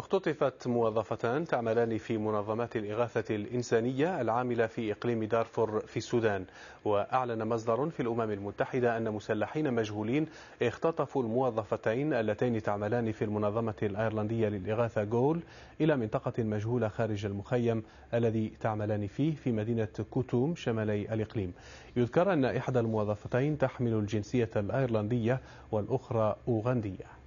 اختطفت موظفتان تعملان في منظمات الإغاثة الإنسانية العاملة في إقليم دارفور في السودان وأعلن مصدر في الأمم المتحدة أن مسلحين مجهولين اختطفوا الموظفتين اللتين تعملان في المنظمة الأيرلندية للإغاثة جول إلى منطقة مجهولة خارج المخيم الذي تعملان فيه في مدينة كوتوم شمالي الإقليم يذكر أن إحدى الموظفتين تحمل الجنسية الأيرلندية والأخرى أوغندية